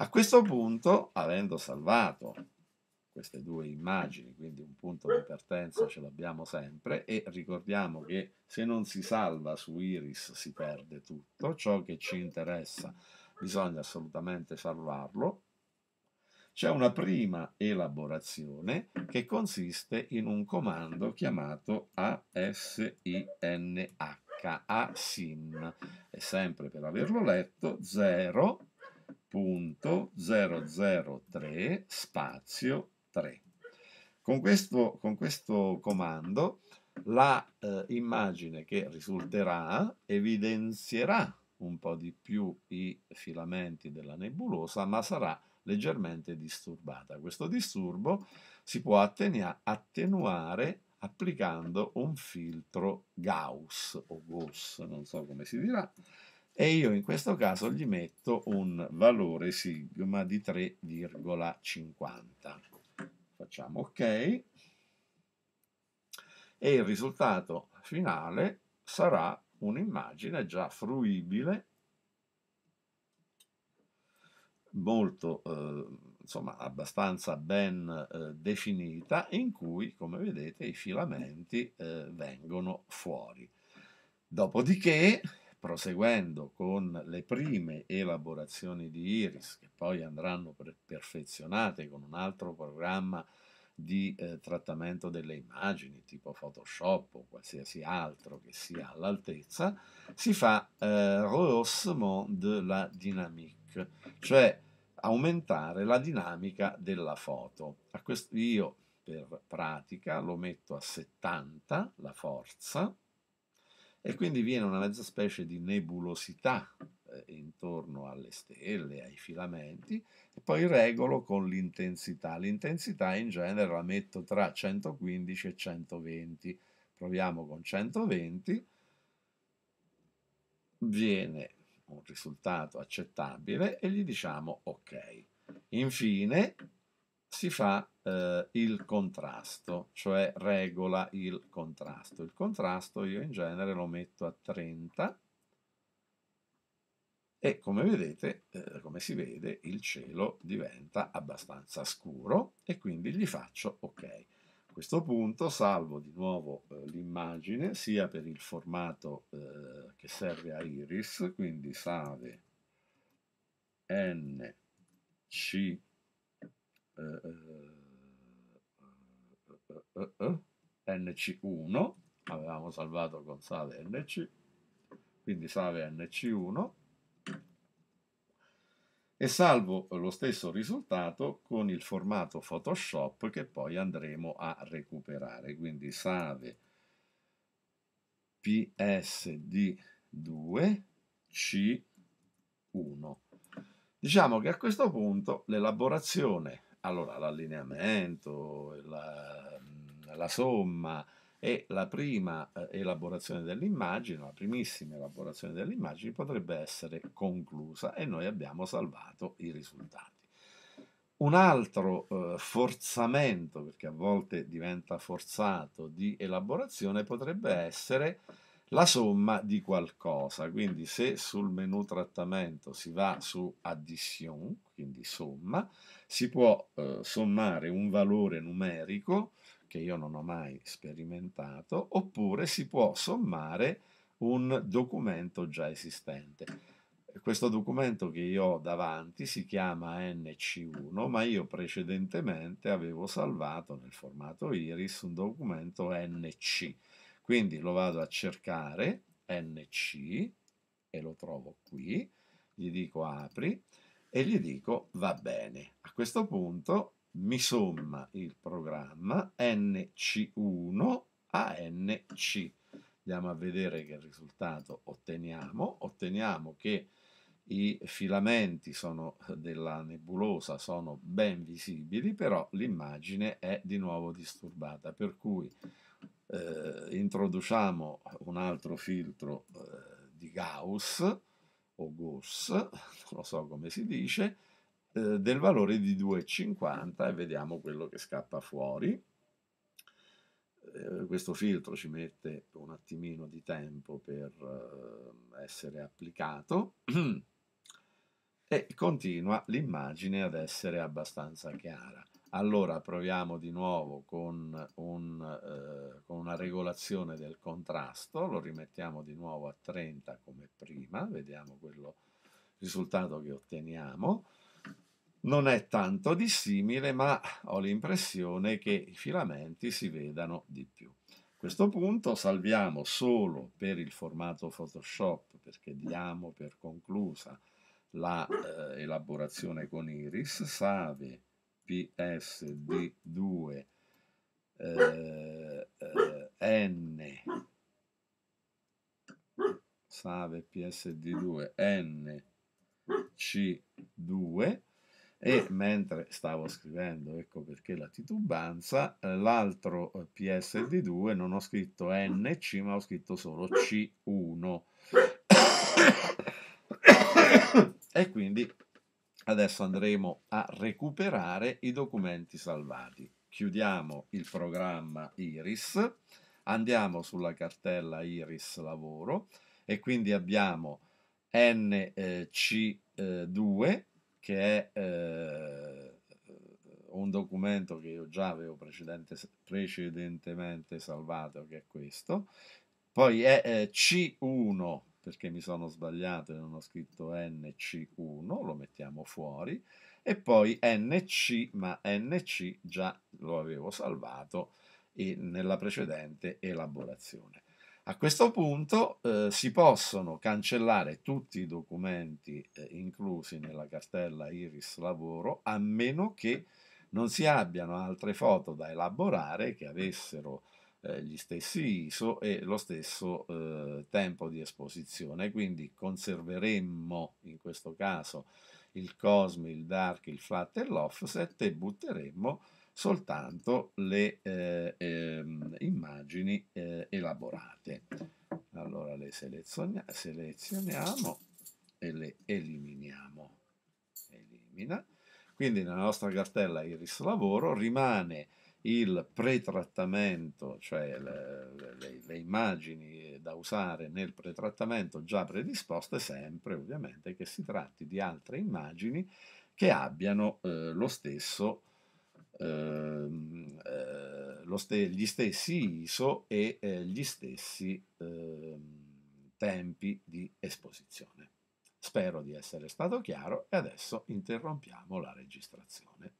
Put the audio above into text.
A questo punto, avendo salvato queste due immagini, quindi un punto di partenza ce l'abbiamo sempre e ricordiamo che se non si salva su Iris si perde tutto, ciò che ci interessa bisogna assolutamente salvarlo. C'è una prima elaborazione che consiste in un comando chiamato ASINH, ASIN, e sempre per averlo letto 0 1.003 spazio 3. Con questo, con questo comando la eh, immagine che risulterà evidenzierà un po' di più i filamenti della nebulosa, ma sarà leggermente disturbata. Questo disturbo si può attenuare applicando un filtro Gauss o Gauss, non so come si dirà, e io in questo caso gli metto un valore sigma di 3,50. Facciamo ok e il risultato finale sarà un'immagine già fruibile molto eh, insomma abbastanza ben eh, definita in cui come vedete i filamenti eh, vengono fuori dopodiché proseguendo con le prime elaborazioni di Iris, che poi andranno perfezionate con un altro programma di eh, trattamento delle immagini, tipo Photoshop o qualsiasi altro che sia all'altezza, si fa eh, rehaussement de la dynamique, cioè aumentare la dinamica della foto. io per pratica lo metto a 70 la forza e quindi viene una mezza specie di nebulosità eh, intorno alle stelle, ai filamenti, e poi regolo con l'intensità. L'intensità in genere la metto tra 115 e 120. Proviamo con 120, viene un risultato accettabile e gli diciamo ok. Infine si fa eh, il contrasto, cioè regola il contrasto. Il contrasto io in genere lo metto a 30 e come vedete, eh, come si vede, il cielo diventa abbastanza scuro e quindi gli faccio ok. A questo punto salvo di nuovo eh, l'immagine sia per il formato eh, che serve a Iris, quindi save NC eh, eh, eh, NC1, avevamo salvato con sale NC, quindi sale NC1 e salvo lo stesso risultato con il formato Photoshop che poi andremo a recuperare. Quindi save PSD2C1. Diciamo che a questo punto l'elaborazione allora, l'allineamento, la, la somma e la prima eh, elaborazione dell'immagine, la primissima elaborazione dell'immagine potrebbe essere conclusa e noi abbiamo salvato i risultati. Un altro eh, forzamento, perché a volte diventa forzato, di elaborazione potrebbe essere la somma di qualcosa. Quindi se sul menu trattamento si va su addition, quindi somma, si può eh, sommare un valore numerico che io non ho mai sperimentato, oppure si può sommare un documento già esistente. Questo documento che io ho davanti si chiama NC1, ma io precedentemente avevo salvato nel formato Iris un documento NC quindi lo vado a cercare, NC, e lo trovo qui, gli dico apri e gli dico va bene. A questo punto mi somma il programma NC1 a NC. Andiamo a vedere che risultato otteniamo. Otteniamo che i filamenti sono, della nebulosa sono ben visibili, però l'immagine è di nuovo disturbata, per cui eh, introduciamo un altro filtro eh, di Gauss o Gauss, non lo so come si dice, eh, del valore di 2,50 e vediamo quello che scappa fuori. Eh, questo filtro ci mette un attimino di tempo per eh, essere applicato e continua l'immagine ad essere abbastanza chiara. Allora proviamo di nuovo con, un, eh, con, una regolazione del contrasto, lo rimettiamo di nuovo a 30 come prima, vediamo quello risultato che otteniamo. Non è tanto dissimile, ma ho l'impressione che i filamenti si vedano di più. A questo punto salviamo solo per il formato Photoshop, perché diamo per conclusa l'elaborazione eh, con Iris, save, PSD2 eh, eh, N Save PSD2 NC2 e mentre stavo scrivendo, ecco perché la titubanza, eh, l'altro eh, PSD2 non ho scritto NC ma ho scritto solo C1 e quindi Adesso andremo a recuperare i documenti salvati. Chiudiamo il programma Iris, andiamo sulla cartella Iris Lavoro e quindi abbiamo NC2 che è eh, un documento che io già avevo precedentemente salvato che è questo, poi è eh, C1 perché mi sono sbagliato e non ho scritto NC1, lo mettiamo fuori, e poi NC, ma NC già lo avevo salvato nella precedente elaborazione. A questo punto eh, si possono cancellare tutti i documenti eh, inclusi nella cartella Iris Lavoro a meno che non si abbiano altre foto da elaborare che avessero eh, gli stessi ISO e lo stesso eh, tempo di esposizione, quindi conserveremmo in questo caso il Cosmi, il Dark, il FLAT e l'OFFSET e butteremmo soltanto le eh, ehm, immagini eh, elaborate. Allora le selezioniamo e le eliminiamo. Elimina. Quindi nella nostra cartella Iris Lavoro rimane il pretrattamento, cioè le, le, le, immagini da usare nel pretrattamento già predisposte, sempre ovviamente che si tratti di altre immagini che abbiano eh, lo stesso, ehm, eh, lo ste gli stessi ISO e eh, gli stessi ehm, tempi di esposizione. Spero di essere stato chiaro e adesso interrompiamo la registrazione.